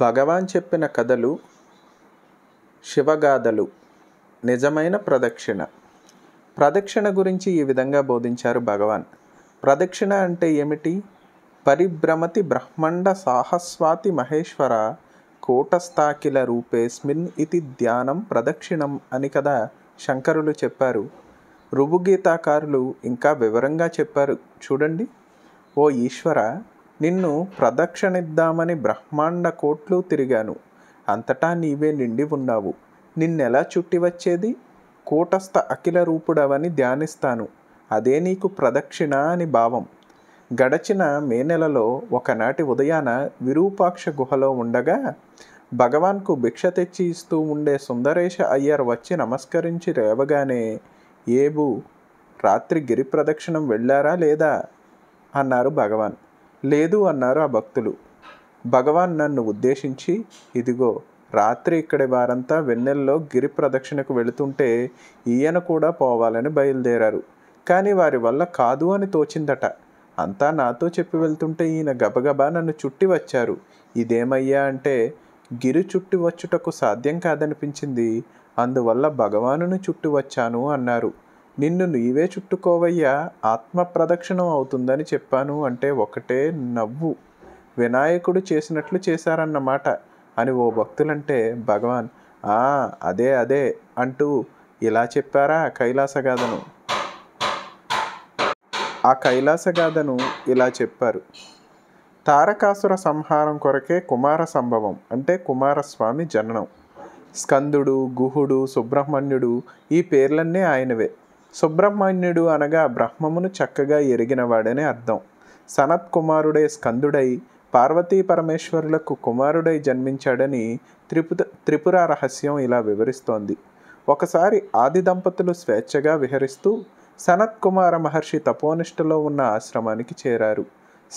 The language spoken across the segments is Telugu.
భగవాన్ చెప్పిన కథలు శివగాథలు నిజమైన ప్రదక్షిణ ప్రదక్షిణ గురించి ఈ విధంగా బోధించారు భగవాన్ ప్రదక్షిణ అంటే ఏమిటి పరిభ్రమతి బ్రహ్మండ సాహస్వాతి మహేశ్వర కోటస్థాకిల రూపేస్మిన్ ఇది ధ్యానం ప్రదక్షిణం అని కదా శంకరులు చెప్పారు రుబుగీతాకారులు ఇంకా వివరంగా చెప్పారు చూడండి ఓ ఈశ్వర నిన్ను ప్రదక్షిణిద్దామని బ్రహ్మాండ కోట్లు తిరిగాను అంతటా నీవే నిండి ఉన్నావు నిన్నెలా చుట్టి వచ్చేది కూటస్థ అఖిల రూపుడవని ధ్యానిస్తాను అదే నీకు ప్రదక్షిణ అని భావం గడచిన మే నెలలో ఒకనాటి ఉదయాన విరూపాక్ష గుహలో ఉండగా భగవాన్కు భిక్ష తెచ్చి ఇస్తూ ఉండే సుందరేశ అయ్యర్ వచ్చి నమస్కరించి రేవగానే ఏబు రాత్రి గిరి ప్రదక్షిణం వెళ్ళారా లేదా అన్నారు భగవాన్ లేదు అన్నారు ఆ భక్తులు భగవాన్ నన్ను ఉద్దేశించి ఇదిగో రాత్రి ఇక్కడి వారంతా వెన్నెల్లో గిరి ప్రదక్షిణకు వెళుతుంటే ఈయన కూడా పోవాలని బయలుదేరారు కానీ వారి వల్ల కాదు అని తోచిందట అంతా నాతో చెప్పి వెళ్తుంటే ఈయన గబగబా నన్ను చుట్టి వచ్చారు ఇదేమయ్యా అంటే గిరి చుట్టి వచ్చుటకు సాధ్యం కాదనిపించింది అందువల్ల భగవానును చుట్టి వచ్చాను అన్నారు నిన్ను నీవే చుట్టుకోవయ్యా ఆత్మ ప్రదక్షిణం అవుతుందని చెప్పాను అంటే ఒకటే నవ్వు వినాయకుడు చేసినట్లు చేశారన్నమాట అని ఓ భక్తులంటే భగవాన్ ఆ అదే అదే అంటూ ఇలా చెప్పారా కైలాసగాథను ఆ కైలాసగాథను ఇలా చెప్పారు తారకాసుర సంహారం కొరకే కుమార సంభవం అంటే కుమారస్వామి జననం స్కందుడు గుహుడు సుబ్రహ్మణ్యుడు ఈ పేర్లన్నీ ఆయనవే సుబ్రహ్మణ్యుడు అనగా బ్రహ్మమును చక్కగా ఎరిగినవాడని అర్థం సనత్ కుమారుడే స్కందుడై పార్వతీ పరమేశ్వరులకు కుమారుడై జన్మించాడని త్రిపు త్రిపుర రహస్యం ఇలా వివరిస్తోంది ఒకసారి ఆది దంపతులు స్వేచ్ఛగా విహరిస్తూ సనత్ కుమార మహర్షి తపోనిష్టలో ఉన్న ఆశ్రమానికి చేరారు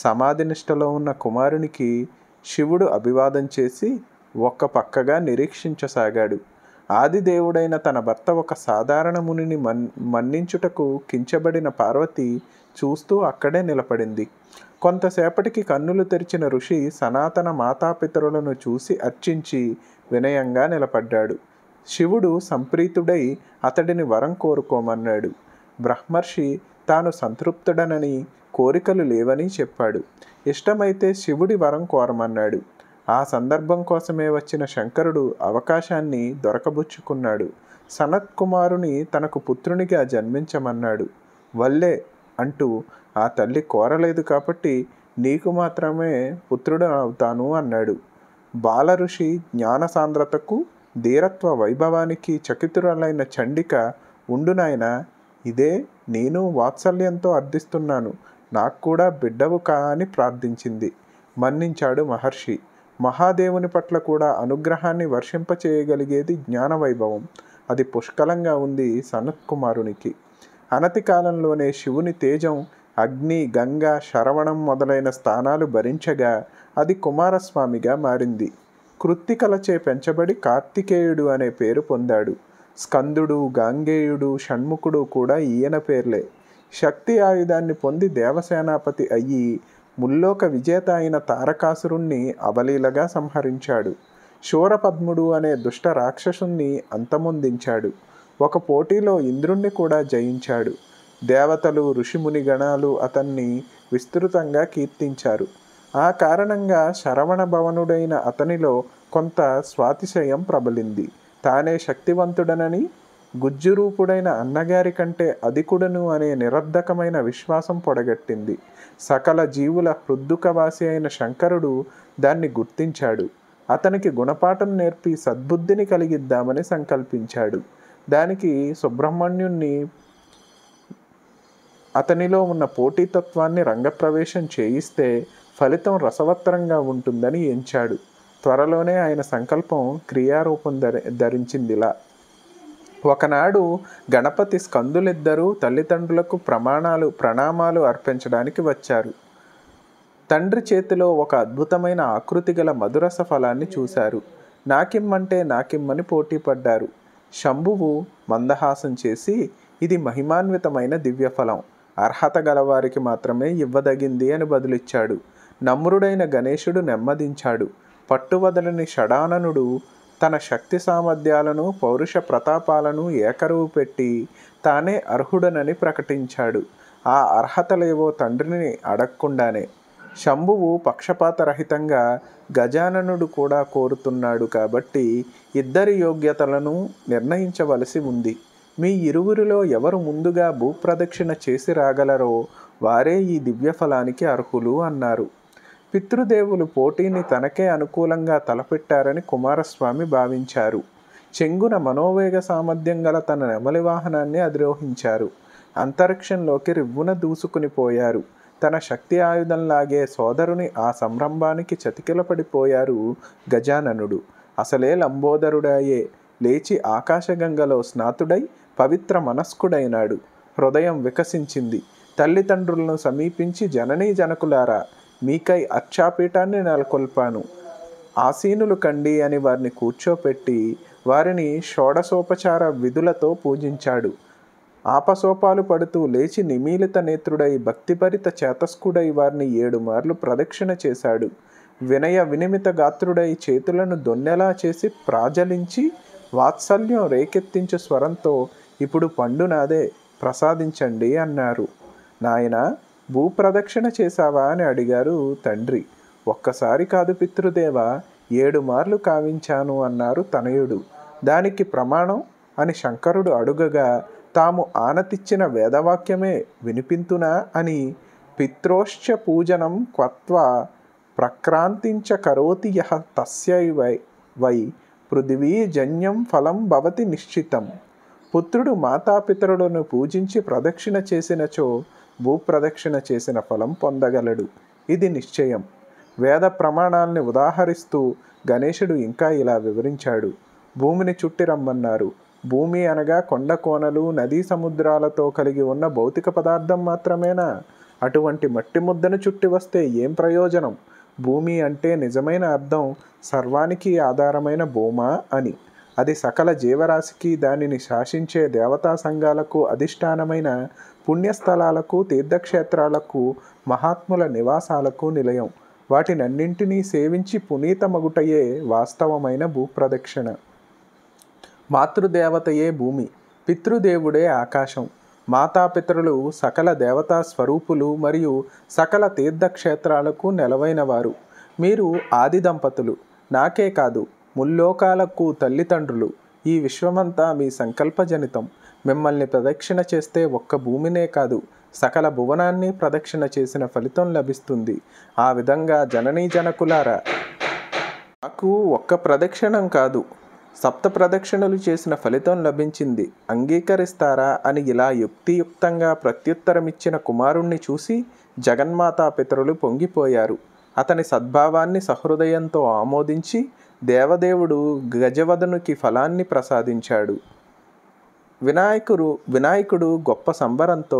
సమాధి నిష్టలో ఉన్న కుమారునికి శివుడు అభివాదం చేసి ఒక్క పక్కగా నిరీక్షించసాగాడు ఆదిదేవుడైన తన భర్త ఒక సాధారణ మునిని మన్ మన్నించుటకు కించబడిన పార్వతి చూస్తూ అక్కడే నిలబడింది కొంతసేపటికి కన్నులు తెరిచిన ఋషి సనాతన మాతాపితరులను చూసి అర్చించి వినయంగా నిలబడ్డాడు శివుడు సంప్రీతుడై అతడిని వరం కోరుకోమన్నాడు బ్రహ్మర్షి తాను సంతృప్తుడనని కోరికలు లేవని చెప్పాడు ఇష్టమైతే శివుడి వరం కోరమన్నాడు ఆ సందర్భం కోసమే వచ్చిన శంకరుడు అవకాశాన్ని దొరకబుచ్చుకున్నాడు సనత్ కుమారుని తనకు పుత్రునిగా జన్మించమన్నాడు వల్లే అంటూ ఆ తల్లి కోరలేదు కాబట్టి నీకు మాత్రమే పుత్రుడు అవుతాను అన్నాడు ఋషి జ్ఞాన సాంద్రతకు ధీరత్వ వైభవానికి చకితురాలైన చండిక ఉండు నాయన ఇదే నేను వాత్సల్యంతో అర్థిస్తున్నాను నాకు కూడా బిడ్డవు కా అని ప్రార్థించింది మన్నించాడు మహర్షి మహాదేవుని పట్ల కూడా అనుగ్రహాన్ని వర్షింపచేయగలిగేది జ్ఞానవైభవం అది పుష్కలంగా ఉంది సనత్కుమారునికి అనతి కాలంలోనే శివుని తేజం అగ్ని గంగ శరవణం మొదలైన స్థానాలు భరించగా అది కుమారస్వామిగా మారింది కృత్తికలచే పెంచబడి కార్తికేయుడు అనే పేరు పొందాడు స్కందుడు గాంగేయుడు షణ్ముఖుడు కూడా ఈయన పేర్లే శక్తి ఆయుధాన్ని పొంది దేవసేనాపతి అయ్యి ముల్లోక విజేత అయిన తారకాసురుణ్ణి అవలీలగా సంహరించాడు శూరపద్ముడు అనే దుష్ట రాక్షసుణ్ణి అంతమొందించాడు ఒక పోటీలో ఇంద్రుణ్ణి కూడా జయించాడు దేవతలు ఋషిముని గణాలు అతన్ని విస్తృతంగా కీర్తించారు ఆ కారణంగా శరవణ భవనుడైన అతనిలో కొంత స్వాతిశయం ప్రబలింది తానే శక్తివంతుడనని గుజ్జు రూపుడైన అన్నగారి కంటే అధికుడను అనే నిరర్ధకమైన విశ్వాసం పొడగట్టింది సకల జీవుల హృద్దుకవాసి అయిన శంకరుడు దాన్ని గుర్తించాడు అతనికి గుణపాఠం నేర్పి సద్బుద్ధిని కలిగిద్దామని సంకల్పించాడు దానికి సుబ్రహ్మణ్యుణ్ణి అతనిలో ఉన్న పోటీతత్వాన్ని రంగప్రవేశం చేయిస్తే ఫలితం రసవత్తరంగా ఉంటుందని ఎంచాడు త్వరలోనే ఆయన సంకల్పం క్రియారూపం ధరించిందిలా ఒకనాడు గణపతి స్కందులిద్దరూ తల్లిదండ్రులకు ప్రమాణాలు ప్రణామాలు అర్పించడానికి వచ్చారు తండ్రి చేతిలో ఒక అద్భుతమైన ఆకృతి గల మధురస ఫలాన్ని చూశారు నాకిమ్మంటే నాకిమ్మని పోటీ పడ్డారు శంభువు మందహాసం చేసి ఇది మహిమాన్వితమైన దివ్యఫలం అర్హత గలవారికి మాత్రమే ఇవ్వదగింది అని బదులిచ్చాడు నమ్రుడైన గణేశుడు నెమ్మదించాడు పట్టువదలని షడాననుడు తన శక్తి సామర్థ్యాలను పౌరుష ప్రతాపాలను ఏకరువు పెట్టి తానే అర్హుడనని ప్రకటించాడు ఆ అర్హతలేవో తండ్రిని అడగకుండానే శంభువు పక్షపాతరహితంగా గజాననుడు కూడా కోరుతున్నాడు కాబట్టి ఇద్దరి యోగ్యతలను నిర్ణయించవలసి ఉంది మీ ఇరువురిలో ఎవరు ముందుగా భూప్రదక్షిణ చేసి రాగలరో వారే ఈ దివ్యఫలానికి అర్హులు అన్నారు పితృదేవులు పోటీని తనకే అనుకూలంగా తలపెట్టారని కుమారస్వామి భావించారు చెంగున మనోవేగ సామర్థ్యం గల తన నెమలి వాహనాన్ని అధిరోహించారు అంతరిక్షంలోకి రివ్వున దూసుకుని పోయారు తన శక్తి ఆయుధంలాగే సోదరుని ఆ సంరంభానికి చతికిల పడిపోయారు గజాననుడు అసలే లంబోదరుడాయే లేచి ఆకాశగంగలో స్నాతుడై పవిత్ర మనస్కుడైనాడు హృదయం వికసించింది తల్లిదండ్రులను సమీపించి జననీ జనకులారా మీకై అచ్చాపీఠాన్ని నెలకొల్పాను ఆసీనులు కండి అని వారిని కూర్చోపెట్టి వారిని షోడసోపచార విధులతో పూజించాడు ఆపసోపాలు పడుతూ లేచి నిమీలిత నేత్రుడై భక్తిభరిత చేతస్కుడై వారిని ఏడు మార్లు ప్రదక్షిణ చేశాడు వినయ వినిమిత గాత్రుడై చేతులను దొన్నెలా చేసి ప్రాజలించి వాత్సల్యం రేకెత్తించే స్వరంతో ఇప్పుడు పండు నాదే ప్రసాదించండి అన్నారు నాయనా భూప్రదక్షిణ చేశావా అని అడిగారు తండ్రి ఒక్కసారి కాదు పితృదేవ ఏడు మార్లు కావించాను అన్నారు తనయుడు దానికి ప్రమాణం అని శంకరుడు అడుగగా తాము ఆనతిచ్చిన వేదవాక్యమే వినిపింతునా అని పిత్రోశ్చ పూజనం క్వత్వా ప్రక్రాంతించ కరోతి యహ తస్యై వై జన్యం ఫలం భవతి నిశ్చితం పుత్రుడు మాతాపితరులను పూజించి ప్రదక్షిణ చేసినచో భూప్రదక్షిణ చేసిన ఫలం పొందగలడు ఇది నిశ్చయం వేద ప్రమాణాల్ని ఉదాహరిస్తూ గణేశుడు ఇంకా ఇలా వివరించాడు భూమిని చుట్టి రమ్మన్నారు భూమి అనగా కొండ కోనలు నదీ సముద్రాలతో కలిగి ఉన్న భౌతిక పదార్థం మాత్రమేనా అటువంటి మట్టి ముద్దను చుట్టి వస్తే ఏం ప్రయోజనం భూమి అంటే నిజమైన అర్థం సర్వానికి ఆధారమైన భూమా అని అది సకల జీవరాశికి దానిని శాసించే దేవతా సంఘాలకు అధిష్టానమైన పుణ్యస్థలాలకు తీర్థక్షేత్రాలకు మహాత్ముల నివాసాలకు నిలయం వాటినన్నింటినీ సేవించి పునీతమగుటయే వాస్తవమైన భూప్రదక్షిణ మాతృదేవతయే భూమి పితృదేవుడే ఆకాశం మాతాపితరులు సకల దేవతా స్వరూపులు మరియు సకల తీర్థక్షేత్రాలకు నెలవైనవారు మీరు ఆది దంపతులు నాకే కాదు ముల్లోకాలకు తల్లిదండ్రులు ఈ విశ్వమంతా మీ సంకల్పజనితం మిమ్మల్ని ప్రదక్షిణ చేస్తే ఒక్క భూమినే కాదు సకల భువనాన్ని ప్రదక్షిణ చేసిన ఫలితం లభిస్తుంది ఆ విధంగా జననీ జనకులారా నాకు ఒక్క ప్రదక్షిణం కాదు సప్త ప్రదక్షిణలు చేసిన ఫలితం లభించింది అంగీకరిస్తారా అని ఇలా యుక్తియుక్తంగా ప్రత్యుత్తరమిచ్చిన కుమారుణ్ణి చూసి జగన్మాతా పితరులు పొంగిపోయారు అతని సద్భావాన్ని సహృదయంతో ఆమోదించి దేవదేవుడు గజవదనుకి ఫలాన్ని ప్రసాదించాడు వినాయకుడు వినాయకుడు గొప్ప సంబరంతో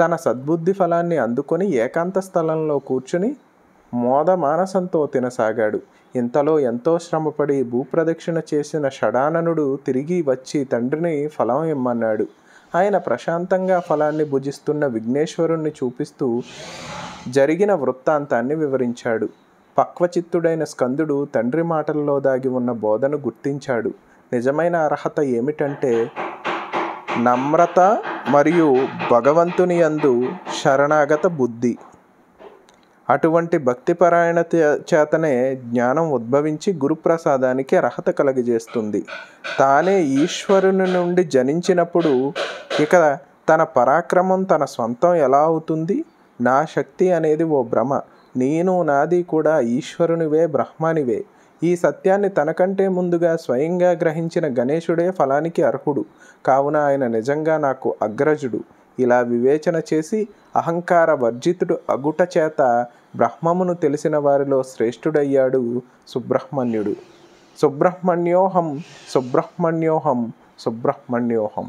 తన సద్బుద్ధి ఫలాన్ని అందుకొని ఏకాంత స్థలంలో కూర్చుని మోద మానసంతో తినసాగాడు ఇంతలో ఎంతో శ్రమపడి భూప్రదక్షిణ చేసిన షడాననుడు తిరిగి వచ్చి తండ్రిని ఫలం ఇమ్మన్నాడు ఆయన ప్రశాంతంగా ఫలాన్ని భుజిస్తున్న విఘ్నేశ్వరుణ్ణి చూపిస్తూ జరిగిన వృత్తాంతాన్ని వివరించాడు పక్వచిత్తుడైన స్కందుడు తండ్రి మాటల్లో దాగి ఉన్న బోధను గుర్తించాడు నిజమైన అర్హత ఏమిటంటే నమ్రత మరియు భగవంతుని యందు శరణాగత బుద్ధి అటువంటి భక్తిపరాయణ చేతనే జ్ఞానం ఉద్భవించి గురుప్రసాదానికి అర్హత కలగజేస్తుంది తానే ఈశ్వరుని నుండి జనించినప్పుడు ఇక తన పరాక్రమం తన సొంతం ఎలా అవుతుంది నా శక్తి అనేది ఓ భ్రమ నేను నాది కూడా ఈశ్వరునివే బ్రహ్మనివే ఈ సత్యాన్ని తనకంటే ముందుగా స్వయంగా గ్రహించిన గణేశుడే ఫలానికి అర్హుడు కావున ఆయన నిజంగా నాకు అగ్రజుడు ఇలా వివేచన చేసి అహంకార వర్జితుడు అగుట చేత బ్రహ్మమును తెలిసిన వారిలో శ్రేష్ఠుడయ్యాడు సుబ్రహ్మణ్యుడు సుబ్రహ్మణ్యోహం సుబ్రహ్మణ్యోహం సుబ్రహ్మణ్యోహం